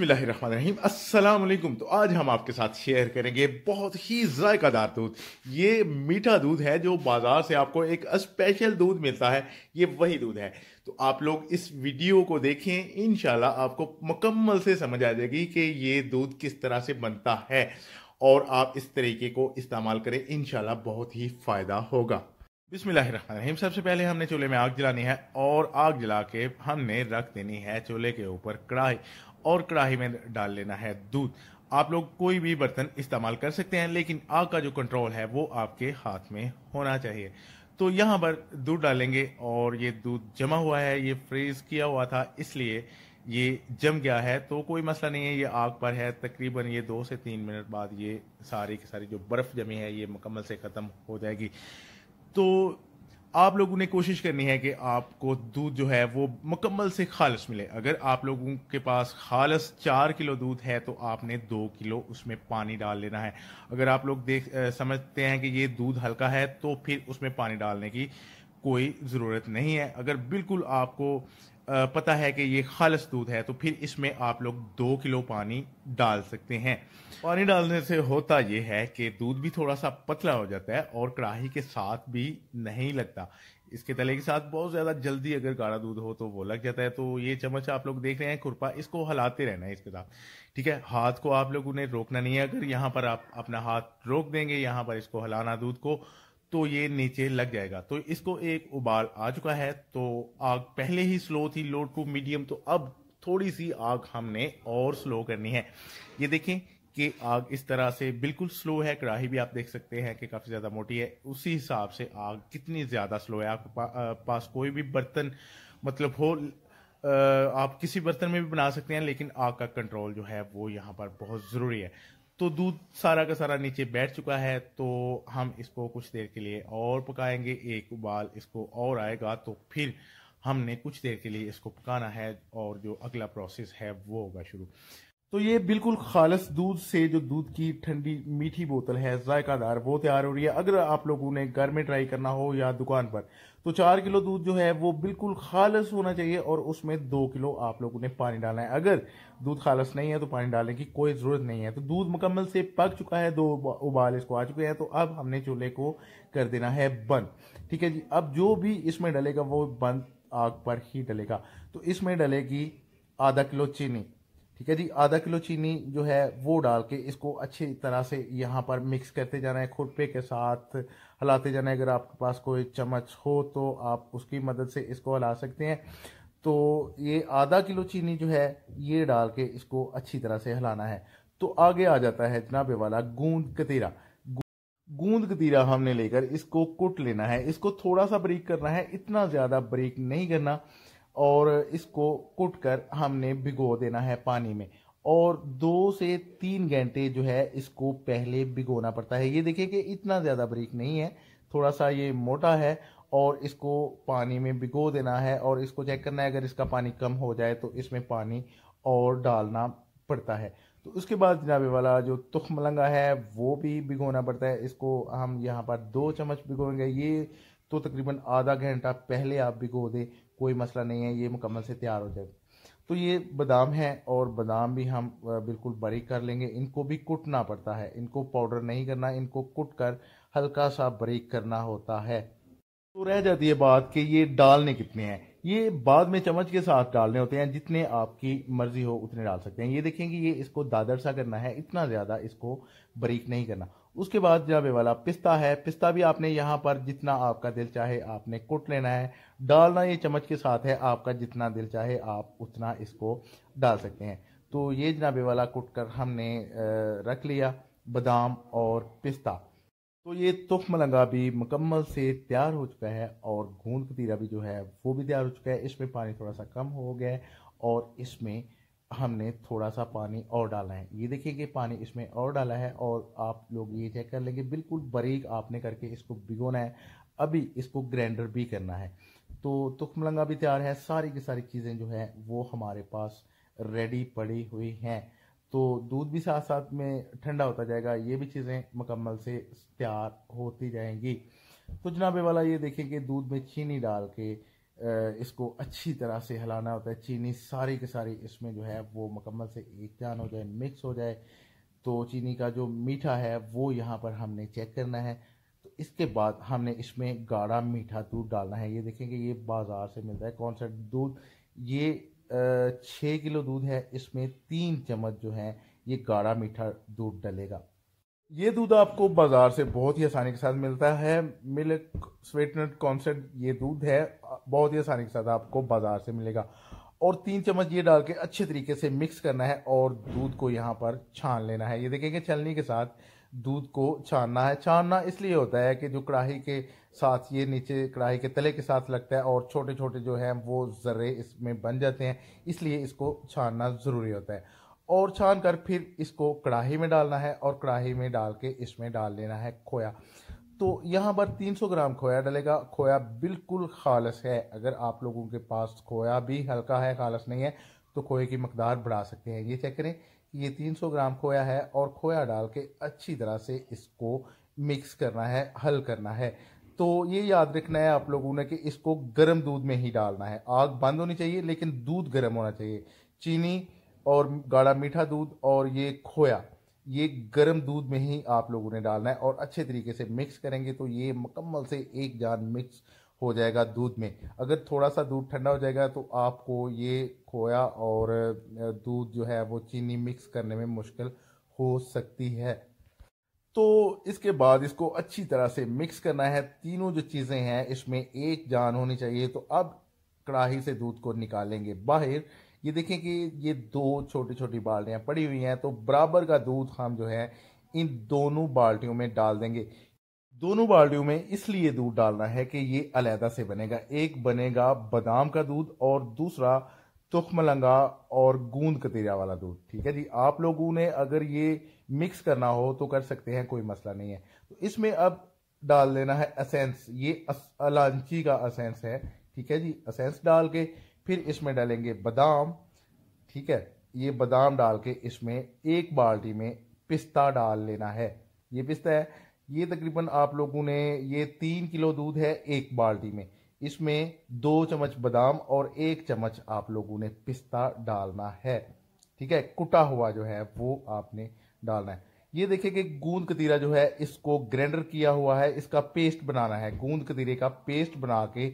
बिसमीम असलकुम तो आज हम आपके साथ शेयर करेंगे बहुत ही जायकादार दूध ये मीठा दूध है जो बाज़ार से आपको एक स्पेशल दूध मिलता है ये वही दूध है तो आप लोग इस वीडियो को देखें इन आपको मुकम्मल से समझ आ जाएगी कि ये दूध किस तरह से बनता है और आप इस तरीके को इस्तेमाल करें इन बहुत ही फ़ायदा होगा बिसमीम सबसे पहले हमने चूल्हे में आग जलानी है और आग जला के हमने रख देनी है चूल्हे के ऊपर कढ़ाई और कढ़ाई में डाल लेना है दूध आप लोग कोई भी बर्तन इस्तेमाल कर सकते हैं लेकिन आग का जो कंट्रोल है वो आपके हाथ में होना चाहिए तो यहाँ पर दूध डालेंगे और ये दूध जमा हुआ है ये फ्रीज किया हुआ था इसलिए ये जम गया है तो कोई मसला नहीं है ये आग पर है तकरीबन ये दो से तीन मिनट बाद ये सारी की सारी जो बर्फ़ जमी है ये मुकम्मल से ख़त्म हो जाएगी तो आप लोगों ने कोशिश करनी है कि आपको दूध जो है वो मुकम्मल से खालस मिले अगर आप लोगों के पास खालस चार किलो दूध है तो आपने दो किलो उसमें पानी डाल लेना है अगर आप लोग देख आ, समझते हैं कि ये दूध हल्का है तो फिर उसमें पानी डालने की कोई ज़रूरत नहीं है अगर बिल्कुल आपको पता है कि ये खालस दूध है तो फिर इसमें आप लोग दो किलो पानी डाल सकते हैं पानी डालने से होता ये है कि दूध भी थोड़ा सा पतला हो जाता है और कढ़ाही के साथ भी नहीं लगता इसके तले के साथ बहुत ज़्यादा जल्दी अगर गाढ़ा दूध हो तो वो लग जाता है तो ये चम्मच आप लोग देख रहे हैं खुरपा इसको हलाते रहना है इसके साथ ठीक है हाथ को आप लोग उन्हें रोकना नहीं है अगर यहाँ पर आप अपना हाथ रोक देंगे यहाँ पर इसको हलाना दूध को तो ये नीचे लग जाएगा तो इसको एक उबाल आ चुका है तो आग पहले ही स्लो थी लो टू मीडियम तो अब थोड़ी सी आग हमने और स्लो करनी है ये देखें कि आग इस तरह से बिल्कुल स्लो है कढ़ाही भी आप देख सकते हैं कि काफ़ी ज़्यादा मोटी है उसी हिसाब से आग कितनी ज़्यादा स्लो है आपके पा, पास कोई भी बर्तन मतलब हो आप किसी बर्तन में भी बना सकते हैं लेकिन आग का कंट्रोल जो है वो यहाँ पर बहुत ज़रूरी है तो दूध सारा का सारा नीचे बैठ चुका है तो हम इसको कुछ देर के लिए और पकाएंगे एक उबाल इसको और आएगा तो फिर हमने कुछ देर के लिए इसको पकाना है और जो अगला प्रोसेस है वो होगा शुरू तो ये बिल्कुल खालस दूध से जो दूध की ठंडी मीठी बोतल है जायकादार वो तैयार हो रही है अगर आप लोगों ने घर में ट्राई करना हो या दुकान पर तो चार किलो दूध जो है वो बिल्कुल खालस होना चाहिए और उसमें दो किलो आप लोगों ने पानी डालना है अगर दूध खालस नहीं है तो पानी डालने की कोई ज़रूरत नहीं है तो दूध मुकम्मल से पक चुका है दो उबाल इसको आ चुके हैं तो अब हमने चूल्हे को कर देना है बंद ठीक है जी अब जो भी इसमें डलेगा वो बंद आग पर ही डलेगा तो इसमें डलेगी आधा किलो चीनी ठीक है जी आधा किलो चीनी जो है वो डाल के इसको अच्छी तरह से यहाँ पर मिक्स करते जाना है खुरपे के साथ हलाते जाना है अगर आपके पास कोई चम्मच हो तो आप उसकी मदद से इसको हला सकते हैं तो ये आधा किलो चीनी जो है ये डाल के इसको अच्छी तरह से हलाना है तो आगे आ जाता है जनाबे वाला गूंद कतीरा गूंद कतीरा हमने लेकर इसको कुट लेना है इसको थोड़ा सा बरीक करना है इतना ज़्यादा बरीक नहीं करना और इसको कुटकर हमने भिगो देना है पानी में और दो से तीन घंटे जो है इसको पहले भिगोना पड़ता है ये देखिए कि इतना ज़्यादा ब्रीक नहीं है थोड़ा सा ये मोटा है और इसको पानी में भिगो देना है और इसको चेक करना है अगर इसका पानी कम हो जाए तो इसमें पानी और डालना पड़ता है तो उसके बाद जनाबे वाला जो तुख मलंगा है वो भी भिगोना पड़ता है इसको हम यहाँ पर दो चम्मच भिगोएंगे ये तो तकरीबन आधा घंटा पहले आप भिगो दें कोई मसला नहीं है ये मुकम्मल से तैयार हो जाएगा तो ये बादाम है और बादाम भी हम बिल्कुल बारीक कर लेंगे इनको भी कुटना पड़ता है इनको पाउडर नहीं करना इनको कुट कर हल्का सा बारीक करना होता है तो रह जाती है बात कि ये डालने कितने हैं ये बाद में चम्मच के साथ डालने होते हैं जितने आपकी मर्जी हो उतने डाल सकते हैं ये देखेंगे ये इसको दादर सा करना है इतना ज़्यादा इसको बारीक नहीं करना उसके बाद जनाब वाला पिस्ता है पिस्ता भी आपने यहाँ पर जितना आपका दिल चाहे आपने कुट लेना है डालना ये चम्मच के साथ है आपका जितना दिल चाहे आप उतना इसको डाल सकते हैं तो ये जनाबे वाला कुट कर हमने रख लिया बादाम और पिस्ता तो ये तुफ मलंगा भी मुकम्मल से तैयार हो चुका है और गूंद कतीरा भी जो है वो भी तैयार हो चुका है इसमें पानी थोड़ा सा कम हो गया है और इसमें हमने थोड़ा सा पानी और डाला है ये देखिए कि पानी इसमें और डाला है और आप लोग ये चेक कर लेंगे बिल्कुल बारीक आपने करके इसको भिगोना है अभी इसको ग्राइंडर भी करना है तो तुखमलंगा भी तैयार है सारी की सारी चीज़ें जो हैं वो हमारे पास रेडी पड़ी हुई हैं तो दूध भी साथ साथ में ठंडा होता जाएगा ये भी चीज़ें मुकम्मल से तैयार होती जाएंगी तो जनाबे वाला ये देखें कि दूध में चीनी डाल के इसको अच्छी तरह से हिलाना होता है चीनी सारी की सारी इसमें जो है वो मुकम्मल से एक जान हो जाए मिक्स हो जाए तो चीनी का जो मीठा है वो यहाँ पर हमने चेक करना है तो इसके बाद हमने इसमें गाढ़ा मीठा दूध डालना है ये देखेंगे ये बाज़ार से मिलता है कौन सा दूध ये छः किलो दूध है इसमें तीन चम्मच जो है ये गाढ़ा मीठा दूध डलेगा ये दूध आपको बाजार से बहुत ही आसानी के साथ मिलता है मिल्क स्वेटनट कॉन्सेंट ये दूध है बहुत ही आसानी के साथ आपको बाजार से मिलेगा और तीन चम्मच ये डाल के अच्छे तरीके से मिक्स करना है और दूध को यहाँ पर छान लेना है ये देखेंगे छलनी के साथ दूध को छानना है छानना इसलिए होता है कि जो कढ़ाई के साथ ये नीचे कढ़ाई के तले के साथ लगता है और छोटे छोटे जो हैं वो ज़र्रे इसमें बन जाते हैं इसलिए इसको छानना ज़रूरी होता है और छान कर फिर इसको कढ़ाही में डालना है और कढ़ाही में डाल के इसमें डाल लेना है खोया तो यहाँ पर 300 ग्राम खोया डलेगा खोया बिल्कुल खालस है अगर आप लोगों के पास खोया भी हल्का है खालस नहीं है तो खोए की मकदार बढ़ा सकते हैं ये चेक करें ये 300 ग्राम खोया है और खोया डाल के अच्छी तरह से इसको मिक्स करना है हल करना है तो ये याद रखना है आप लोगों ने कि इसको गर्म दूध में ही डालना है आग बंद होनी चाहिए लेकिन दूध गर्म होना चाहिए चीनी और गाढ़ा मीठा दूध और ये खोया ये गर्म दूध में ही आप लोगों ने डालना है और अच्छे तरीके से मिक्स करेंगे तो ये मुकम्मल से एक जान मिक्स हो जाएगा दूध में अगर थोड़ा सा दूध ठंडा हो जाएगा तो आपको ये खोया और दूध जो है वो चीनी मिक्स करने में मुश्किल हो सकती है तो इसके बाद इसको अच्छी तरह से मिक्स करना है तीनों जो चीज़ें हैं इसमें एक जान होनी चाहिए तो अब कढ़ाही से दूध को निकालेंगे बाहर ये देखें कि ये दो छोटी छोटी बाल्टियाँ पड़ी हुई हैं तो बराबर का दूध हम जो है इन दोनों बाल्टियों में डाल देंगे दोनों बाल्टियों में इसलिए दूध डालना है कि ये अलहदा से बनेगा एक बनेगा बादाम का दूध और दूसरा तुख मलंगा और गूंद कतीरा वाला दूध ठीक है जी आप लोगों ने अगर ये मिक्स करना हो तो कर सकते हैं कोई मसला नहीं है तो इसमें अब डाल देना है असेंस ये अलांची का असेंस है ठीक है जी असेंस डाल के फिर इसमें डालेंगे बादाम ठीक है ये बादाम डाल के इसमें एक बाल्टी में पिस्ता डाल लेना है ये पिस्ता है ये तकरीबन आप लोगों ने ये तीन किलो दूध है एक बाल्टी में इसमें दो चम्मच बादाम और एक चम्मच आप लोगों ने पिस्ता डालना है ठीक है कुटा हुआ जो है वो आपने डालना है ये देखिए कि गूंद कतीरा जो है इसको ग्राइंडर किया हुआ है इसका पेस्ट बनाना है गूंद कतीरे का पेस्ट बना के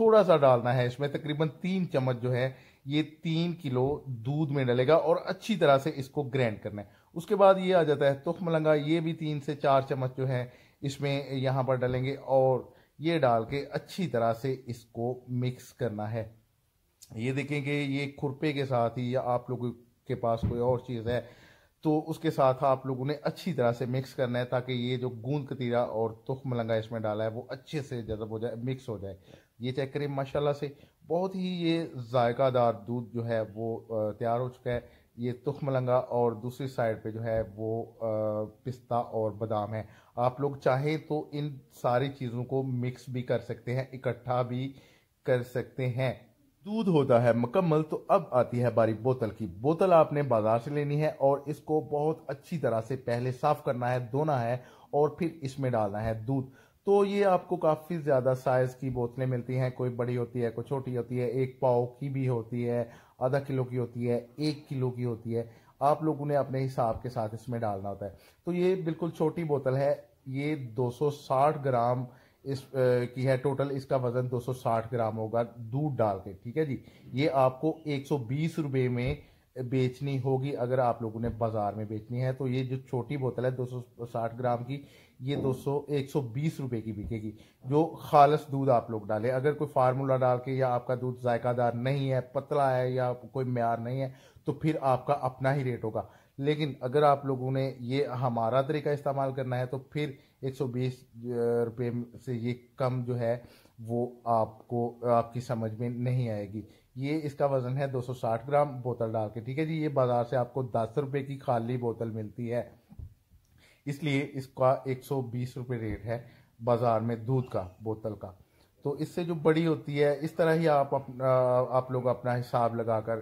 थोड़ा सा डालना है इसमें तकरीबन तीन चम्मच जो है ये तीन किलो दूध में डलेगा और अच्छी तरह से इसको ग्रैंड करना है उसके बाद ये आ जाता है तुख मलंगा ये भी तीन से चार चम्मच जो है इसमें यहाँ पर डलेंगे और ये डाल के अच्छी तरह से इसको मिक्स करना है ये देखें कि ये खुरपे के साथ ही या आप लोगों के पास कोई और चीज़ है तो उसके साथ आप लोगों ने अच्छी तरह से मिक्स करना है ताकि ये जो गूंद कतीरा और तुख मलंगा इसमें डाला है वो अच्छे से जजब हो जाए मिक्स हो जाए ये चेक करें माशाल्लाह से बहुत ही ये जायकादार दूध जो है वो तैयार हो चुका है ये तुख मलंगा और दूसरी साइड पे जो है वो पिस्ता और बादाम है आप लोग चाहे तो इन सारी चीज़ों को मिक्स भी कर सकते हैं इकट्ठा भी कर सकते हैं दूध होता है मुकम्मल तो अब आती है बारी बोतल की बोतल आपने बाजार से लेनी है और इसको बहुत अच्छी तरह से पहले साफ करना है धोना है और फिर इसमें डालना है दूध तो ये आपको काफ़ी ज़्यादा साइज़ की बोतलें मिलती हैं कोई बड़ी होती है कोई छोटी होती है एक पाव की भी होती है आधा किलो की होती है एक किलो की होती है आप लोगों ने अपने हिसाब के साथ इसमें डालना होता है तो ये बिल्कुल छोटी बोतल है ये 260 ग्राम इस आ, की है टोटल इसका वजन 260 ग्राम होगा दूध डाल के ठीक है जी ये आपको एक सौ में बेचनी होगी अगर आप लोगों ने बाजार में बेचनी है तो ये जो छोटी बोतल है 260 ग्राम की ये 200 हम्म। 120 रुपए की बिकेगी जो खालस दूध आप लोग डालें अगर कोई फार्मूला डाल के या आपका दूध जायकादार नहीं है पतला है या कोई मैार नहीं है तो फिर आपका अपना ही रेट होगा लेकिन अगर आप लोगों ने ये हमारा तरीका इस्तेमाल करना है तो फिर एक रुपए से ये कम जो है वो आपको आपकी समझ में नहीं आएगी ये इसका वजन है 260 ग्राम बोतल डाल के ठीक है जी ये बाजार से आपको दस रुपये की खाली बोतल मिलती है इसलिए इसका एक रुपए रेट है बाजार में दूध का बोतल का तो इससे जो बड़ी होती है इस तरह ही आप अपना आप लोग अपना हिसाब लगाकर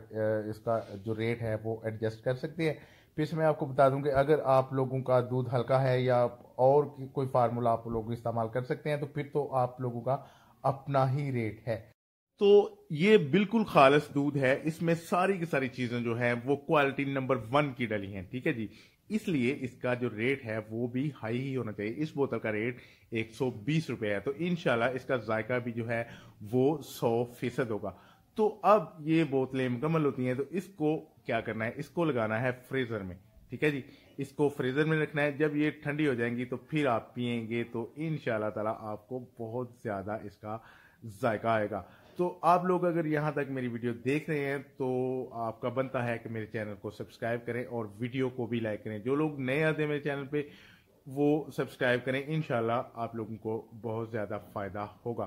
इसका जो रेट है वो एडजस्ट कर सकते हैं फिर से मैं आपको बता दूं कि अगर आप लोगों का दूध हल्का है या और कोई फार्मूला आप लोग इस्तेमाल कर सकते हैं तो फिर तो आप लोगों का अपना ही रेट है तो ये बिल्कुल खालस दूध है इसमें सारी की सारी चीजें जो है वो क्वालिटी नंबर वन की डली हैं ठीक है जी इसलिए इसका जो रेट है वो भी हाई ही होना चाहिए इस बोतल का रेट एक रुपए है तो इनशाला इसका जायका भी जो है वो सौ फीसद होगा तो अब ये बोतलें मुकम्मल होती हैं तो इसको क्या करना है इसको लगाना है फ्रीजर में ठीक है जी इसको फ्रीजर में रखना है जब ये ठंडी हो जाएंगी तो फिर आप पियेंगे तो इनशाला आपको बहुत ज्यादा इसका जायका आएगा तो आप लोग अगर यहाँ तक मेरी वीडियो देख रहे हैं तो आपका बनता है कि मेरे चैनल को सब्सक्राइब करें और वीडियो को भी लाइक करें जो लोग नए आते हैं मेरे चैनल पे वो सब्सक्राइब करें इन आप लोगों को बहुत ज़्यादा फ़ायदा होगा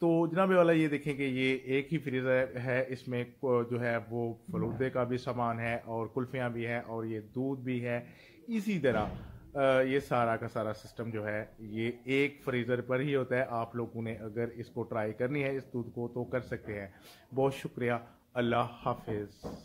तो जनाब वाला ये देखें कि ये एक ही फ्रीज़र है इसमें जो है वो फलूदे का भी सामान है और कुल्फियाँ भी हैं और ये दूध भी है इसी तरह ये सारा का सारा सिस्टम जो है ये एक फ्रीज़र पर ही होता है आप लोगों ने अगर इसको ट्राई करनी है इस दूध को तो कर सकते हैं बहुत शुक्रिया अल्लाह हाफिज़